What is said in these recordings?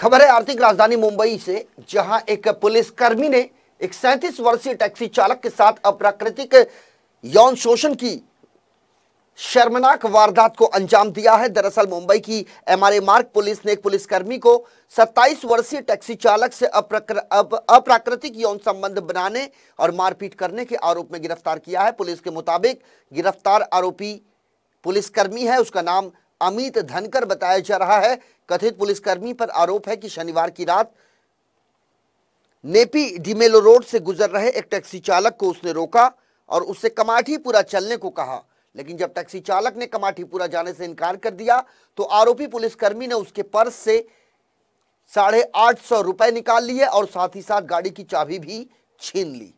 खबर है आर्थिक राजधानी मुंबई से जहां एक पुलिसकर्मी ने एक सैंतीस वर्षीय टैक्सी चालक के साथ अप्राकृतिक यौन शोषण की शर्मनाक वारदात को अंजाम दिया है दरअसल मुंबई की एमआरए मार्ग पुलिस ने एक पुलिसकर्मी को 27 वर्षीय टैक्सी चालक से अप्राकृतिक यौन संबंध बनाने और मारपीट करने के आरोप में गिरफ्तार किया है पुलिस के मुताबिक गिरफ्तार आरोपी पुलिसकर्मी है उसका नाम अमित धनकर बताया जा रहा है कथित पुलिसकर्मी पर आरोप है कि शनिवार की रात नेपी डिमेलो रोड से गुजर रहे एक टैक्सी चालक को उसने रोका और उससे कमाठीपुरा चलने को कहा लेकिन जब टैक्सी चालक ने कमाठीपुरा जाने से इनकार कर दिया तो आरोपी पुलिसकर्मी ने उसके पर्स से साढ़े आठ सौ रुपए निकाल लिए और साथ ही साथ गाड़ी की चाबी भी छीन ली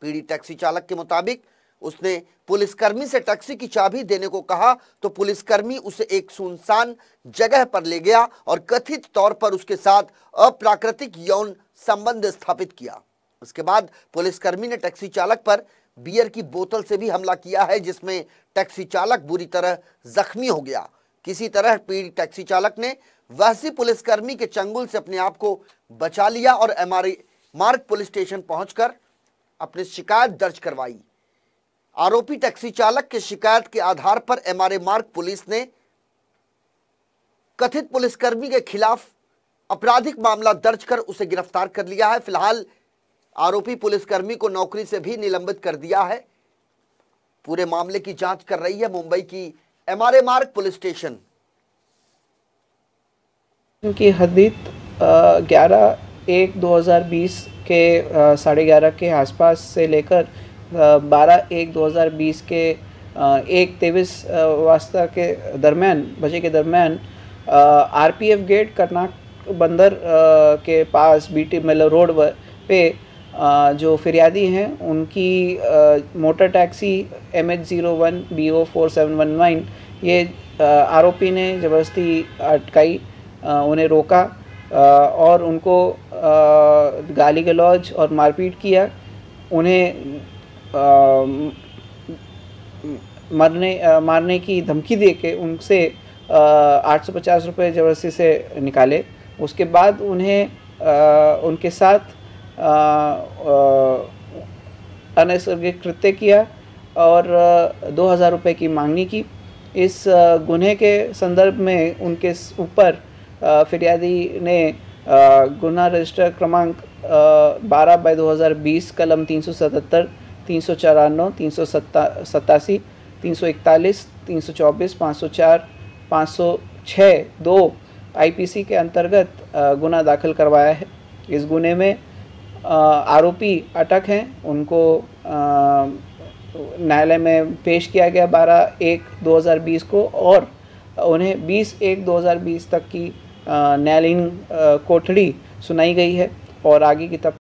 पीड़ित टैक्सी चालक के मुताबिक उसने पुलिसकर्मी से टैक्सी की चाबी देने को कहा तो पुलिसकर्मी उसे एक सुनसान जगह पर ले गया और कथित तौर पर उसके साथ अप्राकृतिक यौन संबंध स्थापित किया उसके बाद पुलिसकर्मी ने टैक्सी चालक पर बियर की बोतल से भी हमला किया है जिसमें टैक्सी चालक बुरी तरह जख्मी हो गया किसी तरह पीड़ित टैक्सी चालक ने वैसी पुलिसकर्मी के चंगुल से अपने आप को बचा लिया और एमआरए मार्ग पुलिस स्टेशन पहुंचकर अपनी शिकायत दर्ज करवाई आरोपी टैक्सी चालक की शिकायत के आधार पर एमआरए मार्ग पुलिस ने कथित पुलिसकर्मी के खिलाफ आपराधिक मामला दर्ज कर उसे गिरफ्तार कर लिया है फिलहाल आरोपी पुलिसकर्मी को नौकरी से भी निलंबित कर दिया है पूरे मामले की जांच कर रही है मुंबई की एमआरए मार्ग पुलिस स्टेशन की हदीत ग्यारह एक 2020 के साढ़े ग्यारह के आसपास से लेकर बारह एक दो हज़ार बीस के एक तेईस वास्ता के दरमियान बजे के दरमियान R P F gate Karnataka बंदर के पास बी टी मतलब रोड पे जो फिरियादी हैं उनकी motor taxi M H zero one B O four seven one nine ये आरोपी ने ज़बरदस्ती अटकाई उन्हें रोका और उनको गाली गलौज और मारपीट किया उन्हें मरने आ, मारने की धमकी दे के उनसे आठ सौ पचास रुपये जबरदस्ती से निकाले उसके बाद उन्हें आ, उनके साथ अनैसर्गिक कृत्य किया और दो हज़ार रुपये की मांगनी की इस गुन्हे के संदर्भ में उनके ऊपर फिरियादी ने गुना रजिस्टर क्रमांक बारह बाई दो हज़ार बीस कलम तीन सौ सतहत्तर तीन सौ चौरानवे तीन सौ सत्ता सतासी तीन सौ इकतालीस तीन सौ चौबीस पाँच सौ चार पाँच सौ छः दो आईपीसी के अंतर्गत गुना दाखिल करवाया है इस गुने में आरोपी अटक हैं उनको न्यायालय में पेश किया गया बारह एक 2020 को और उन्हें 20 एक 2020 तक की न्यायालयीन कोठड़ी सुनाई गई है और आगे की तब